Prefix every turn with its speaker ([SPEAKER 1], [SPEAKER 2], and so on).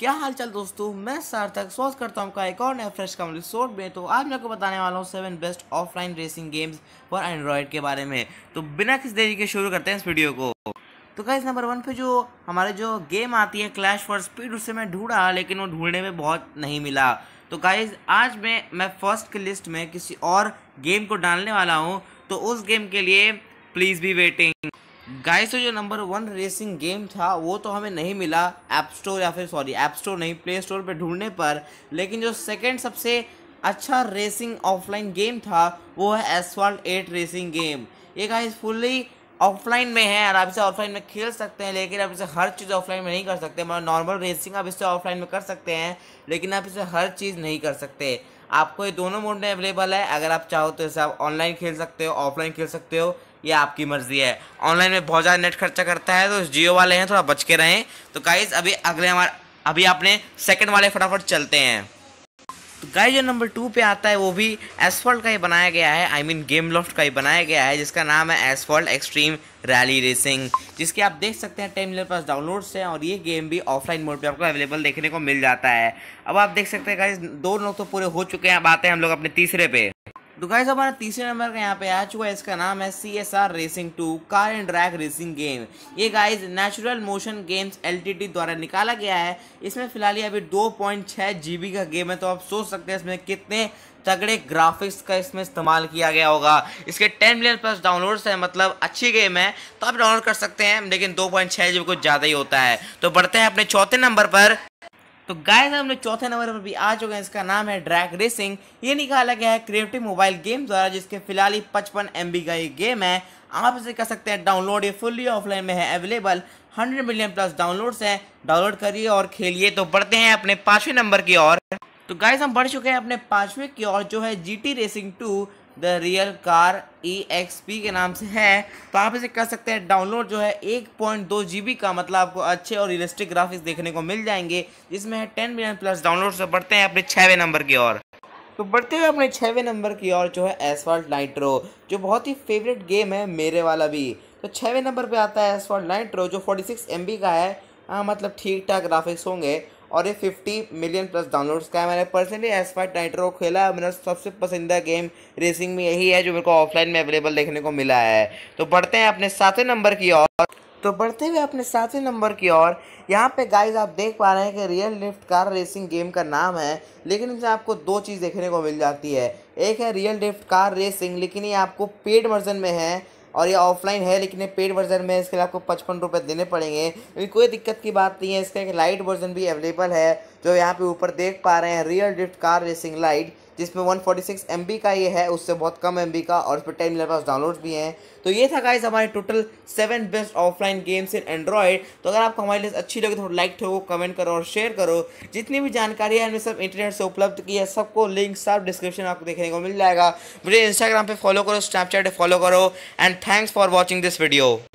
[SPEAKER 1] क्या हाल चाल दोस्तों मैं सार्थक स्वागत करता हूँ का एक और नया फ्रेश कम रिसोर्ट में तो आज मैं आपको बताने वाला हूँ seven best offline racing games for Android के बारे में तो बिना किसी देरी के शुरू करते हैं इस वीडियो को तो कैसे नंबर वन पे जो हमारे जो गेम आती है क्लैश फॉर स्पीड उससे मैं ढूंढा लेकिन वो ढूंढने में बहुत नहीं मिला तो गाइज आज मैं मैं फर्स्ट की लिस्ट में किसी और गेम को डालने वाला हूँ तो उस गेम के लिए प्लीज़ बी वेटिंग गाय से तो जो नंबर वन रेसिंग गेम था वो तो हमें नहीं मिला ऐप स्टोर या फिर सॉरी ऐप स्टोर नहीं प्ले स्टोर पर ढूंढने पर लेकिन जो सेकंड सबसे अच्छा रेसिंग ऑफलाइन गेम था वो है एसवाल्ट एट रेसिंग गेम ये गाय फुल्ली ऑफलाइन में है और आप इसे ऑफलाइन में खेल सकते हैं लेकिन आप इसे हर चीज़ ऑफलाइन में नहीं कर सकते मतलब नॉर्मल रेसिंग आप इसे ऑफलाइन में कर सकते हैं लेकिन आप इसे हर चीज़ नहीं कर सकते आपको ये दोनों मोड में अवेलेबल है अगर आप चाहो तो इसे आप ऑनलाइन खेल सकते हो ऑफलाइन खेल सकते हो ये आपकी मर्ज़ी है ऑनलाइन में बहुत ज़्यादा नेट खर्चा करता है तो जियो वाले हैं थोड़ा बच के रहें तो गाइज़ अभी अगले हमारे अभी आपने सेकेंड वाले फटाफट चलते हैं तो गाइज जो नंबर टू पे आता है वो भी एसफॉल्ट का ही बनाया गया है आई मीन गेम लॉफ्ट का ही बनाया गया है जिसका नाम है एसफॉल्ट एक्सट्रीम रैली रेसिंग जिसके आप देख सकते हैं टेन मेरे पास डाउनलोड्स हैं और ये गेम भी ऑफलाइन मोड पे आपको अवेलेबल देखने को मिल जाता है अब आप देख सकते हैं गाइज दो लोग तो पूरे हो चुके हैं अब आते हैं हम लोग अपने तीसरे पे तो गाइस हमारा तीसरे नंबर का यहाँ पे आ चुका है इसका नाम है C S R racing two car and drag racing game ये guys natural motion games L द्वारा निकाला गया है इसमें फिलहाल ये अभी दो पॉइंट छः जी का गेम है तो आप सोच सकते हैं इसमें कितने तगड़े ग्राफिक्स का इसमें इस्तेमाल किया गया होगा इसके 10 मिलियन प्लस डाउनलोड्स हैं मतलब अच्छी गेम है तो आप डाउनलोड कर सकते हैं लेकिन दो पॉइंट छः जी कुछ ज़्यादा ही होता है तो बढ़ते हैं अपने चौथे नंबर पर तो गाय हम लोग चौथे नंबर पर भी आ चुके हैं इसका नाम है ड्रैग रेसिंग ये निकाला गया है क्रिएटिव मोबाइल गेम द्वारा जिसके फिलहाल ही पचपन एम का ये गेम है आप इसे कर सकते हैं डाउनलोड ये फुल्ली ऑफलाइन में है अवेलेबल 100 मिलियन प्लस डाउनलोड्स है डाउनलोड करिए और खेलिए तो बढ़ते हैं अपने पाँचवें नंबर की ओर तो गाइस हम बढ़ चुके हैं अपने पाँचवें की ओर जो है जी racing to the real car E X P के नाम से है तो आप इसे कर सकते हैं डाउनलोड जो है एक पॉइंट दो जी बी का मतलब आपको अच्छे और रियलिस्टिक ग्राफिक्स देखने को मिल जाएंगे जिसमें है टेन मिलियन प्लस डाउनलोड से बढ़ते हैं अपने छवें नंबर की ओर तो बढ़ते हुए अपने छवें नंबर की ओर जो है एसफॉल्ट नाइट्रो जो बहुत ही फेवरेट गेम है मेरे वाला भी तो छवें नंबर पर आता है एसफॉल्ट नाइट्रो जो एम बी का है हाँ मतलब ठीक ठाक ग्राफिक्स होंगे और ये फिफ्टी मिलियन प्लस डाउनलोड्स का है मैंने पर्सनली एस फाइट नाइट्रो खेला है मेरा सबसे पसंदीदा गेम रेसिंग में यही है जो मेरे को ऑफलाइन में अवेलेबल देखने को मिला है तो बढ़ते हैं अपने सातवें नंबर की और तो बढ़ते हुए अपने सातवें नंबर की ओर यहाँ पे गाइस आप देख पा रहे हैं कि real lift car racing game का नाम है लेकिन इसमें आपको दो चीज़ देखने को मिल जाती है एक है रियल लिफ्ट कार रेसिंग लेकिन ये आपको पेड वर्जन में है और ये ऑफलाइन है लेकिन ये पेड वर्जन में इसके लिए आपको पचपन रुपये देने पड़ेंगे लेकिन कोई दिक्कत की बात नहीं है इसका एक लाइट वर्जन भी अवेलेबल है जो यहाँ पे ऊपर देख पा रहे हैं real drift car racing lite जिसमें 146 फोर्टी का ये है उससे बहुत कम एम का और उस पर टेन मेरे पास डाउनलोड्स भी हैं तो ये था गाइज हमारे total seven best offline games in Android तो अगर आपको हमारी लिस्ट अच्छी लगे तो लाइक ठोको कमेंट करो और शेयर करो जितनी भी जानकारी है हमने सब इंटरनेट से उपलब्ध की है सबको लिंक सब डिस्क्रिप्शन आपको देखने को मिल जाएगा मुझे इंस्टाग्राम पर फॉलो करो स्नैपचैट पर फॉलो करो and thanks for watching this video